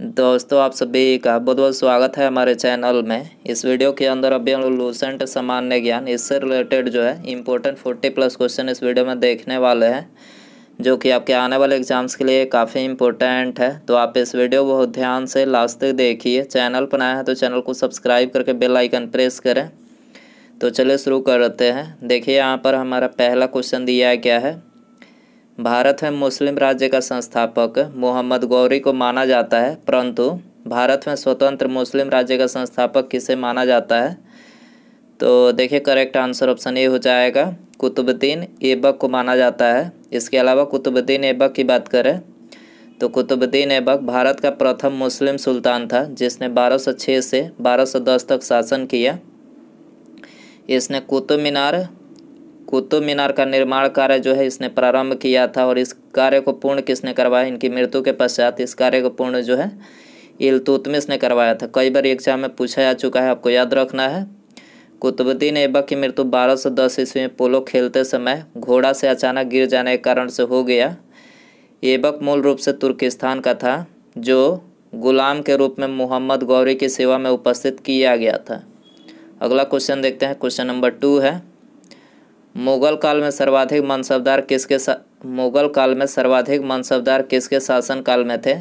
दोस्तों आप सभी का बहुत बहुत स्वागत है हमारे चैनल में इस वीडियो के अंदर अभी हम लोग लूसेंट सामान्य ज्ञान इससे रिलेटेड जो है इम्पोर्टेंट फोर्टी प्लस क्वेश्चन इस वीडियो में देखने वाले हैं जो कि आपके आने वाले एग्जाम्स के लिए काफ़ी इम्पोर्टेंट है तो आप इस वीडियो को बहुत ध्यान से लास्ट तक देखिए चैनल पर आया है तो चैनल को सब्सक्राइब करके बेल आइकन प्रेस करें तो चलिए शुरू करते हैं देखिए यहाँ पर हमारा पहला क्वेश्चन दिया क्या है भारत में मुस्लिम राज्य का संस्थापक मोहम्मद गौरी को माना जाता है परंतु भारत में स्वतंत्र मुस्लिम राज्य का संस्थापक किसे माना जाता है तो देखिए करेक्ट आंसर ऑप्शन ए हो जाएगा कुतुबुद्दीन ऐबक को माना जाता है इसके अलावा कुतुबुद्दीन ऐबक की बात करें तो कुतुबुद्दीन ऐबक भारत का प्रथम मुस्लिम सुल्तान था जिसने 1206 से 1210 तक शासन किया इसने कुतुब मीनार कुतुब मीनार का निर्माण कार्य जो है इसने प्रारंभ किया था और इस कार्य को पूर्ण किसने करवाया इनकी मृत्यु के पश्चात इस कार्य को पूर्ण जो है इलतुतमिस ने करवाया था कई बार एग्जाम में पूछा जा चुका है आपको याद रखना है कुतुबुद्दीन ऐबक की मृत्यु बारह सौ दस ईस्वी में पोलो खेलते समय घोड़ा से अचानक गिर जाने के कारण से हो गया ऐबक मूल रूप से तुर्किस्तान का था जो गुलाम के रूप में मोहम्मद गौरी की सेवा में उपस्थित किया गया था अगला क्वेश्चन देखते हैं क्वेश्चन नंबर टू है मुगल काल में सर्वाधिक मनसबदार किसके मुगल काल में सर्वाधिक मनसबदार किसके शासन काल में थे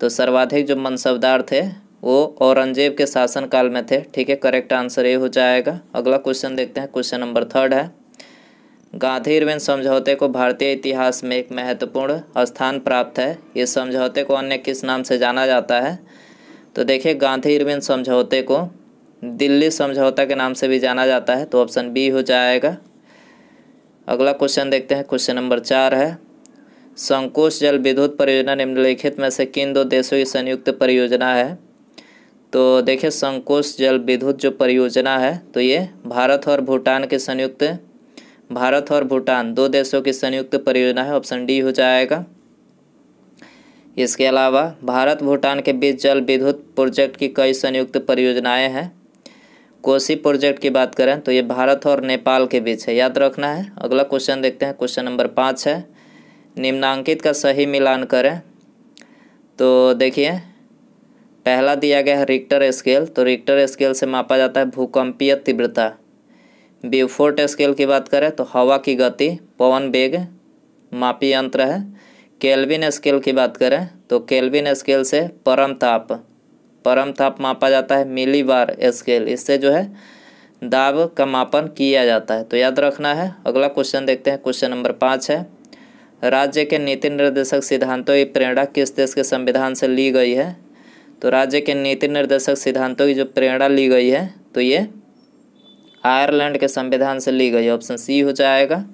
तो सर्वाधिक जो मनसबदार थे वो औरंगजेब के शासन काल में थे ठीक है करेक्ट आंसर ये हो जाएगा अगला क्वेश्चन देखते हैं क्वेश्चन नंबर थर्ड है गांधी इरविन समझौते को भारतीय इतिहास में एक महत्वपूर्ण स्थान प्राप्त है ये समझौते को अन्य किस नाम से जाना जाता है तो देखिए गांधी इरविन समझौते को दिल्ली समझौता के नाम से भी जाना जाता है तो ऑप्शन बी हो जाएगा अगला क्वेश्चन देखते हैं क्वेश्चन नंबर चार है संकोच जल विद्युत परियोजना निम्नलिखित में से किन दो देशों की संयुक्त परियोजना है तो देखिए संकोच जल विद्युत जो परियोजना है तो ये भारत और भूटान के संयुक्त भारत और भूटान दो देशों की संयुक्त परियोजना है ऑप्शन डी हो जाएगा इसके अलावा भारत भूटान के बीच जल विद्युत प्रोजेक्ट की कई संयुक्त परियोजनाएं हैं कोसी प्रोजेक्ट की बात करें तो ये भारत और नेपाल के बीच है याद रखना है अगला क्वेश्चन देखते हैं क्वेश्चन नंबर पाँच है निम्नांकित का सही मिलान करें तो देखिए पहला दिया गया है रिक्टर स्केल तो रिक्टर स्केल से मापा जाता है भूकंपीय तीव्रता बीफोर्ट स्केल की बात करें तो हवा की गति पवन बेग मापी यंत्र है केल्विन स्केल की बात करें तो केल्विन स्केल से परम ताप परम ताप मापा जाता है मिली बार स्केल इससे जो है दाब का मापन किया जाता है तो याद रखना है अगला क्वेश्चन देखते हैं क्वेश्चन नंबर पाँच है राज्य के नीति निर्देशक सिद्धांतों की प्रेरणा किस देश के संविधान से ली गई है तो राज्य के नीति निर्देशक सिद्धांतों की जो प्रेरणा ली गई है तो ये आयरलैंड के संविधान से ली गई ऑप्शन सी हो जाएगा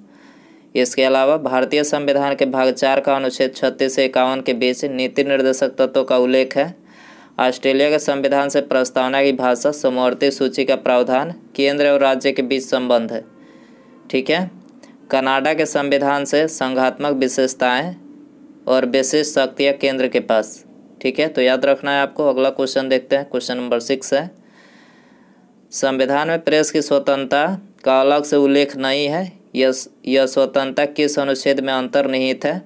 इसके अलावा भारतीय संविधान के भाग चार का अनुच्छेद छत्तीस से इक्यावन के बीच नीति निर्देशक तत्वों का उल्लेख है ऑस्ट्रेलिया के संविधान से प्रस्तावना की भाषा समवर्ती सूची का प्रावधान केंद्र और राज्य के बीच संबंध है ठीक है कनाडा के संविधान से संघात्मक विशेषताएं और विशेष शक्तियाँ केंद्र के पास ठीक है तो याद रखना है आपको अगला क्वेश्चन देखते हैं क्वेश्चन नंबर सिक्स है संविधान में प्रेस की स्वतंत्रता का अलग से उल्लेख नहीं है यह यह स्वतंत्रता किस अनुच्छेद में अंतर्निहित है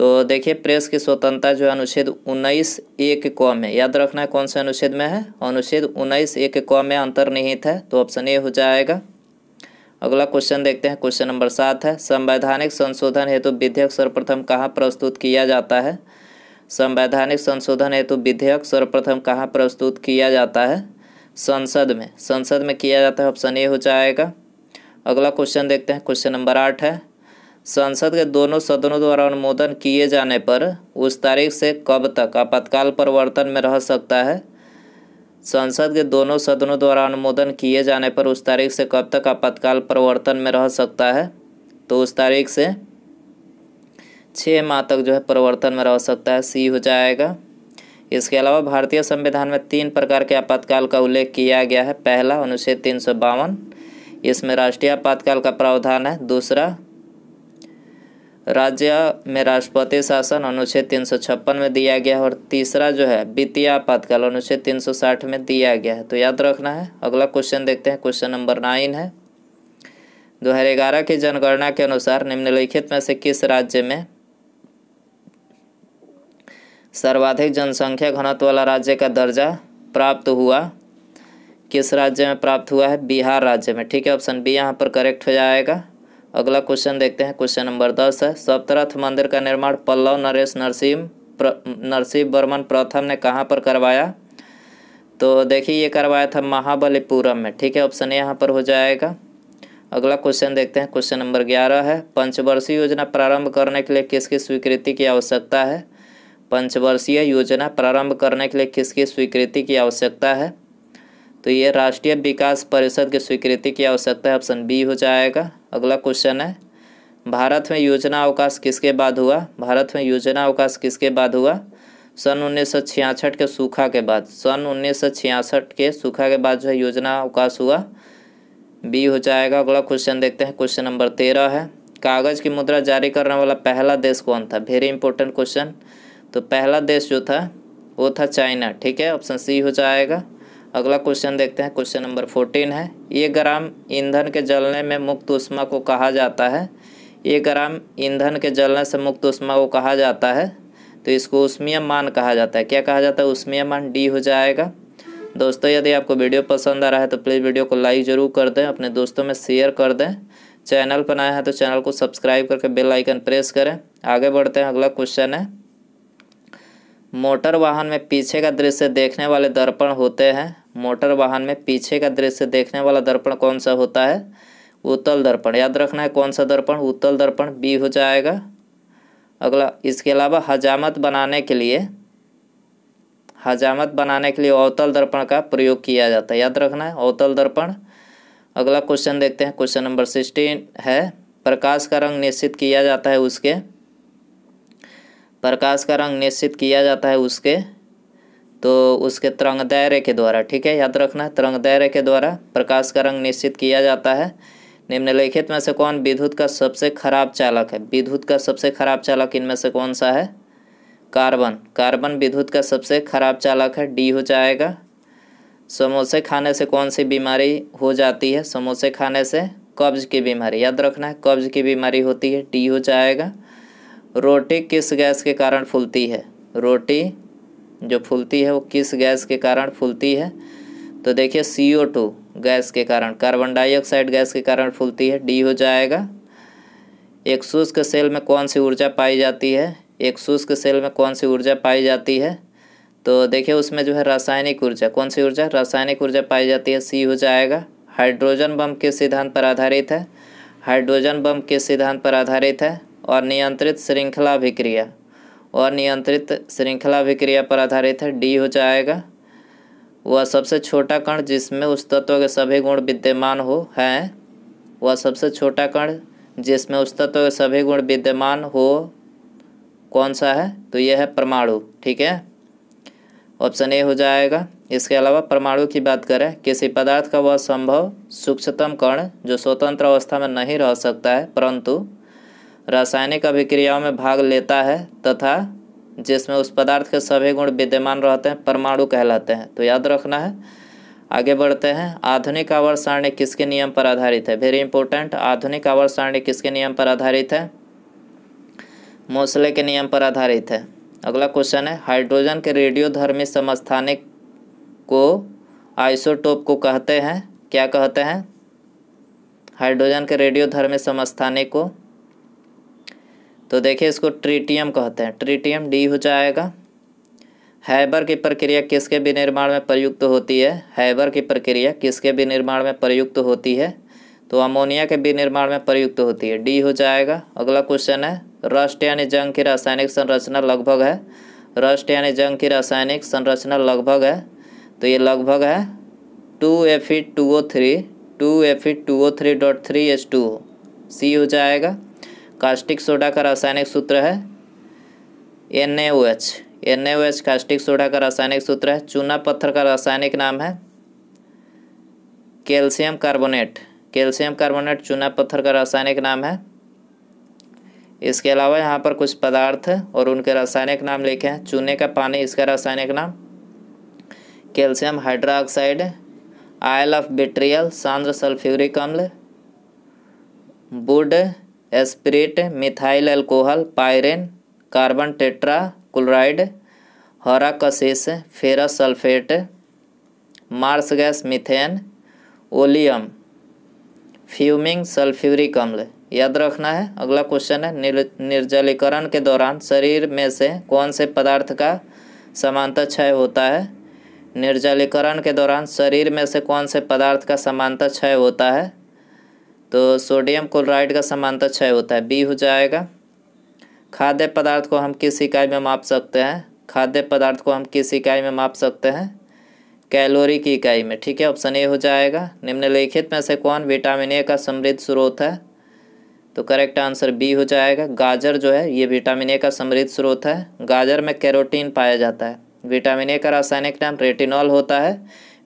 तो देखिए प्रेस की स्वतंत्रता जो है अनुच्छेद उन्नीस एक क में याद रखना है कौन से अनुच्छेद में है अनुच्छेद उन्नीस एक क में अंतर्निहित है तो ऑप्शन ए हो जाएगा अगला क्वेश्चन देखते हैं क्वेश्चन नंबर सात है संवैधानिक संशोधन हेतु तो विधेयक सर्वप्रथम कहाँ प्रस्तुत किया जाता है संवैधानिक संशोधन हेतु तो विधेयक सर्वप्रथम कहाँ प्रस्तुत किया जाता है संसद में संसद में किया जाता है ऑप्शन ए हो जाएगा अगला क्वेश्चन देखते हैं क्वेश्चन नंबर आठ है संसद के दोनों सदनों द्वारा अनुमोदन किए जाने पर उस तारीख से कब तक आपातकाल परिवर्तन में रह सकता है संसद के दोनों सदनों द्वारा अनुमोदन किए जाने पर उस तारीख से कब तक आपातकाल परिवर्तन में रह सकता है तो उस तारीख से छः माह तक जो है परिवर्तन में रह सकता है सी हो जाएगा इसके अलावा भारतीय संविधान में तीन प्रकार के आपातकाल का उल्लेख किया गया है पहला अनुच्छेद तीन सौ बावन इसमें राष्ट्रीय आपातकाल का प्रावधान है दूसरा राज्य में राष्ट्रपति शासन अनुच्छेद तीन सौ छप्पन में दिया गया है और तीसरा जो है वित्तीय आपातकाल अनुच्छेद तीन सौ साठ में दिया गया है तो याद रखना है अगला क्वेश्चन देखते हैं क्वेश्चन नंबर नाइन है दो हज़ार ग्यारह की जनगणना के अनुसार निम्नलिखित में से किस राज्य में सर्वाधिक जनसंख्या घनत्व वाला राज्य का दर्जा प्राप्त हुआ किस राज्य में प्राप्त हुआ है बिहार राज्य में ठीक है ऑप्शन बी यहाँ पर करेक्ट हो जाएगा अगला क्वेश्चन देखते हैं क्वेश्चन नंबर दस है सप्तरथ मंदिर का निर्माण पल्लव नरेश नरसिंह नरसिंह वर्मन प्रथम ने कहाँ पर करवाया तो देखिए ये करवाया था महाबलीपुरम में ठीक है ऑप्शन यहाँ पर हो जाएगा अगला क्वेश्चन देखते हैं क्वेश्चन नंबर ग्यारह है पंचवर्षीय योजना प्रारंभ करने के लिए किसकी स्वीकृति की आवश्यकता है पंचवर्षीय योजना प्रारंभ करने के लिए किसकी स्वीकृति की आवश्यकता है तो ये राष्ट्रीय विकास परिषद की स्वीकृति की आवश्यकता है ऑप्शन बी हो जाएगा अगला क्वेश्चन है भारत में योजना अवकाश किसके बाद हुआ भारत में योजना अवकाश किसके बाद हुआ सन उन्नीस के सूखा के बाद सन उन्नीस के सूखा के बाद जो है योजना अवकाश हुआ बी हो जाएगा अगला क्वेश्चन देखते हैं क्वेश्चन नंबर तेरह है कागज़ की मुद्रा जारी करने वाला पहला देश कौन था वेरी इंपॉर्टेंट क्वेश्चन तो पहला देश जो था वो था चाइना ठीक है ऑप्शन सी हो जाएगा अगला क्वेश्चन देखते हैं क्वेश्चन नंबर फोर्टीन है ये ग्राम ईंधन के जलने में मुक्त उष्मा को कहा जाता है ये ग्राम ईंधन के जलने से मुक्त उष्मा को कहा जाता है तो इसको उष्मीय मान कहा जाता है क्या कहा जाता है उष्मीय मान डी हो जाएगा दोस्तों यदि आपको वीडियो पसंद आ रहा है तो प्लीज़ वीडियो को लाइक ज़रूर कर दें अपने दोस्तों में शेयर कर दें चैनल पर आए हैं तो चैनल को सब्सक्राइब करके बेल आइकन प्रेस करें आगे बढ़ते हैं अगला क्वेश्चन है मोटर वाहन में पीछे का दृश्य देखने वाले दर्पण होते हैं मोटर वाहन में पीछे का दृश्य देखने वाला दर्पण कौन सा होता है उत्तल दर्पण याद रखना है कौन सा दर्पण उत्तल दर्पण बी हो जाएगा अगला इसके अलावा हजामत बनाने के लिए हजामत बनाने के लिए अवतल दर्पण का प्रयोग किया जाता है याद रखना है अवतल दर्पण अगला क्वेश्चन देखते हैं क्वेश्चन नंबर सिक्सटीन है प्रकाश का रंग निश्चित किया जाता है उसके प्रकाश का रंग निश्चित किया जाता है उसके तो उसके तरंग दायरे के द्वारा ठीक है याद रखना तरंग दायरे के द्वारा प्रकाश का रंग निश्चित किया जाता है निम्नलिखित में से कौन विद्युत का सबसे खराब चालक है विद्युत का सबसे खराब चालक इनमें से कौन सा है कार्बन कार्बन विद्युत का सबसे खराब चालक है डी हो जाएगा समोसे खाने से कौन सी बीमारी हो जाती है समोसे खाने से कब्ज की बीमारी याद रखना है कब्ज की बीमारी होती है डी हो जाएगा रोटी किस गैस के कारण फूलती है रोटी जो फूलती है वो किस गैस के कारण फूलती है तो देखिए सी ओ टू गैस के कारण कार्बन डाइऑक्साइड गैस के कारण फूलती है डी हो जाएगा एक शुष्क सेल में कौन सी ऊर्जा पाई जाती है एक शुष्क सेल में कौन सी ऊर्जा पाई जाती है तो देखिए उसमें जो है रासायनिक ऊर्जा कौन सी ऊर्जा रासायनिक ऊर्जा पाई जाती है सी हो जाएगा हाइड्रोजन बम के सिद्धांत पर आधारित है हाइड्रोजन बम के सिद्धांत पर आधारित है और नियंत्रित श्रृंखला अभिक्रिया और नियंत्रित श्रृंखला विक्रिया पर आधारित है डी हो जाएगा वह सबसे छोटा कण जिसमें उस तत्व के सभी गुण विद्यमान हो हैं वह सबसे छोटा कण जिसमें उस तत्व के सभी गुण विद्यमान हो कौन सा है तो यह है परमाणु ठीक है ऑप्शन ए हो जाएगा इसके अलावा परमाणु की बात करें किसी पदार्थ का वह संभव सूक्ष्मतम कण जो स्वतंत्र अवस्था में नहीं रह सकता है परंतु रासायनिक अभिक्रियाओं में भाग लेता है तथा जिसमें उस पदार्थ के सभी गुण विद्यमान रहते हैं परमाणु कहलाते हैं तो याद रखना है आगे बढ़ते हैं आधुनिक आवर्त सारणी किसके नियम पर आधारित है वेरी इंपॉर्टेंट आधुनिक आवर्त सारणी किसके नियम पर आधारित है मोसले के नियम पर आधारित है अगला क्वेश्चन है हाइड्रोजन के रेडियोधर्मी समस्थानिक को आइसोटोप को कहते हैं क्या कहते हैं हाइड्रोजन के रेडियोधर्मी समस्थानिक को तो देखिए इसको ट्रीटियम कहते हैं ट्रीटियम डी हो जाएगा हैबर की प्रक्रिया किसके विनिर्माण में प्रयुक्त होती है हैबर की प्रक्रिया किसके विनिर्माण में प्रयुक्त होती है तो अमोनिया के विनिर्माण में प्रयुक्त होती है डी हो जाएगा अगला क्वेश्चन है रस्ट यानी जंग की रासायनिक संरचना लगभग है रस्ट यानी जंग की रासायनिक संरचना लगभग है तो ये लगभग है two F E two O three two F E two O three dot three H two C हो जाएगा कास्टिक सोडा का रासायनिक सूत्र है N A O H N H caustic soda का रासायनिक सूत्र है चूना पत्थर का रासायनिक नाम है कैल्शियम कार्बोनेट कैल्शियम कार्बोनेट चूना पत्थर का रासायनिक नाम है इसके अलावा यहाँ पर कुछ पदार्थ और उनके रासायनिक नाम लिखे हैं चूने का पानी इसका रासायनिक नाम calcium hydroxide oil of vitriol सांद्र सल्फ्यूरिक अम्ल wood spirit methyl alcohol pyrene carbon tetra chloride हराकसिस ferrous sulphate marsh gas methane oleum fuming sulphuric अम्ल याद रखना है अगला क्वेश्चन है निर, निर्जलीकरण के दौरान शरीर में से कौन से पदार्थ का समानता क्षय होता है निर्जलीकरण के दौरान शरीर में से कौन से पदार्थ का समानता क्षय होता है तो सोडियम क्लोराइड का समानता क्षय होता है बी हो जाएगा खाद्य पदार्थ को हम किस इकाई में माप सकते हैं खाद्य पदार्थ को हम किस इकाई में माप सकते हैं कैलोरी की इकाई में ठीक है ऑप्शन ए हो जाएगा निम्नलिखित में से कौन विटामिन ए का समृद्ध स्रोत है तो करेक्ट आंसर बी हो जाएगा गाजर जो है ये विटामिन ए का समृद्ध स्रोत है गाजर में कैरोटीन पाया जाता है विटामिन ए का रासायनिक नाम रेटिनॉल होता है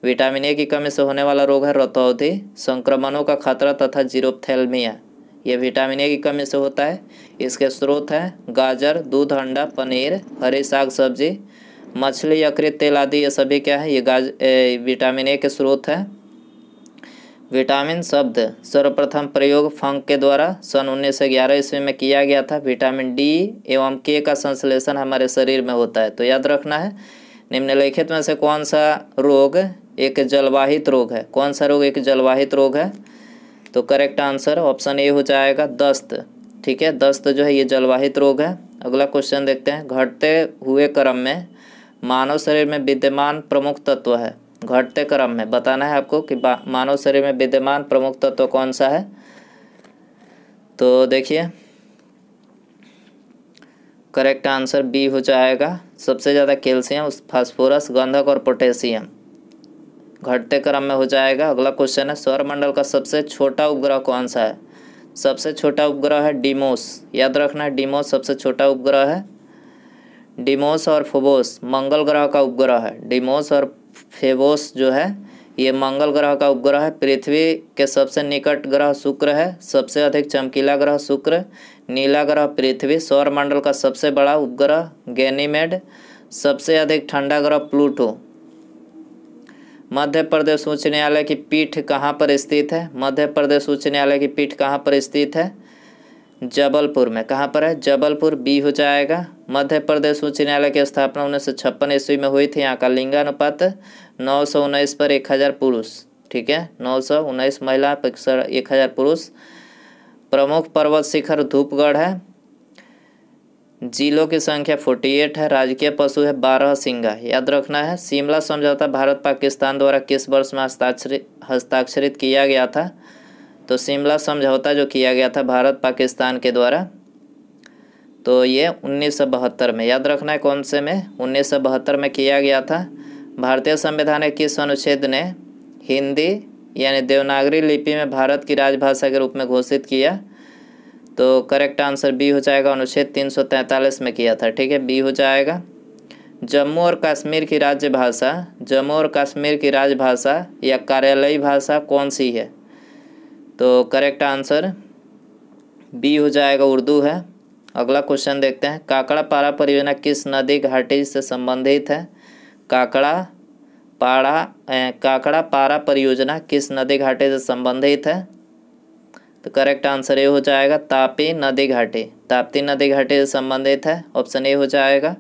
विटामिन ए की कमी से होने वाला रोग है रतौधि संक्रमणों का खतरा तथा जीरोपथेलमिया यह विटामिन ए की कमी से होता है इसके स्रोत हैं गाजर दूध अंडा पनीर हरी साग सब्जी मछली यकृत तेल आदि ये सभी क्या है ये गाज ए, विटामिन ए के स्रोत हैं विटामिन शब्द सर्वप्रथम प्रयोग फंक के द्वारा सन उन्नीस सौ ग्यारह ईस्वी में किया गया था विटामिन डी एवं के का संश्लेषण हमारे शरीर में होता है तो याद रखना है निम्नलिखित में से कौन सा रोग एक जलवाहित रोग है कौन सा रोग एक जलवाहित रोग है तो करेक्ट आंसर ऑप्शन ए हो जाएगा दस्त ठीक है दस्त जो है ये जलवाहित रोग है अगला क्वेश्चन देखते हैं घटते हुए क्रम में मानव शरीर में विद्यमान प्रमुख तत्व है घटते क्रम में बताना है आपको कि मानव शरीर में विद्यमान प्रमुख तत्व कौन सा है तो देखिए करेक्ट आंसर बी हो जाएगा सबसे ज़्यादा कैल्शियम फॉस्फोरस गंधक और पोटेशियम घटते क्रम में हो जाएगा अगला क्वेश्चन है सौरमंडल का सबसे छोटा उपग्रह कौन सा है सबसे छोटा उपग्रह है डिमोस याद रखना डिमोस सबसे छोटा उपग्रह है डिमोस और फोबोस मंगल ग्रह का उपग्रह है डिमोस और फेबोस जो है ये मंगल ग्रह का उपग्रह है पृथ्वी के सबसे निकट ग्रह शुक्र है सबसे अधिक चमकीला ग्रह शुक्र नीला ग्रह पृथ्वी सौरमंडल का सबसे बड़ा उपग्रह गैनीमेड सबसे अधिक ठंडा ग्रह प्लूटो मध्य प्रदेश उच्च न्यायालय की पीठ कहाँ पर स्थित है मध्य प्रदेश उच्च न्यायालय की पीठ कहाँ पर स्थित है जबलपुर में कहाँ पर है जबलपुर बी हो जाएगा मध्य प्रदेश उच्च न्यायालय की स्थापना उन्नीस सौ छप्पन ईस्वी में हुई थी यहाँ का लिंगानुपात नौ सौ उन्नीस पर एक हज़ार पुरुष ठीक है नौ सौ उन्नीस महिला एक हज़ार पुरुष प्रमुख पर्वत शिखर धूपगढ़ है जिलों की संख्या फोर्टी एट है राजकीय पशु है बारह सिंगा याद रखना है शिमला समझौता भारत पाकिस्तान द्वारा किस वर्ष में हस्ताक्षरित हस्ताक्षरित किया गया था तो शिमला समझौता जो किया गया था भारत पाकिस्तान के द्वारा तो ये उन्नीस सौ बहत्तर में याद रखना है कौन से में उन्नीस सौ बहत्तर में किया गया था भारतीय संविधान के किस अनुच्छेद ने हिंदी यानी देवनागरी लिपि में भारत की राजभाषा के रूप में घोषित किया तो करेक्ट आंसर बी हो जाएगा अनुच्छेद 343 में किया था ठीक है बी हो जाएगा जम्मू और कश्मीर की राज्य भाषा जम्मू और कश्मीर की राजभाषा या कार्यालयी भाषा कौन सी है तो करेक्ट आंसर बी हो जाएगा उर्दू है अगला क्वेश्चन देखते हैं काकड़ा पारा परियोजना किस नदी घाटी से संबंधित है काकड़ा पारा काकड़ा पारा परियोजना किस नदी घाटी से संबंधित है तो करेक्ट आंसर ए हो जाएगा तापी नदी घाटी ताप्ती नदी घाटी से संबंधित है ऑप्शन ए हो जाएगा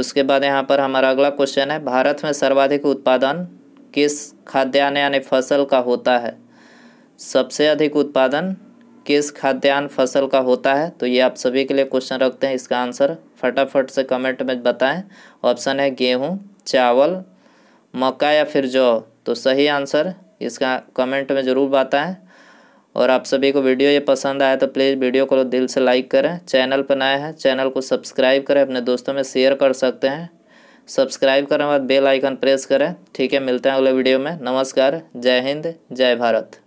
उसके बाद यहाँ पर हमारा अगला क्वेश्चन है भारत में सर्वाधिक उत्पादन किस खाद्यान्न यानी फसल का होता है सबसे अधिक उत्पादन किस खाद्यान्न फसल का होता है तो ये आप सभी के लिए क्वेश्चन रखते हैं इसका आंसर फटाफट से कमेंट में बताएं ऑप्शन है गेहूँ चावल मक्का या फिर जौ तो सही आंसर इसका कमेंट में ज़रूर बताएं और आप सभी को वीडियो ये पसंद आया तो प्लीज़ वीडियो को दिल से लाइक करें चैनल पर नए हैं चैनल को सब्सक्राइब करें अपने दोस्तों में शेयर कर सकते हैं सब्सक्राइब करने के बाद बेल आइकन प्रेस करें ठीक है मिलते हैं अगले वीडियो में नमस्कार जय हिंद जय भारत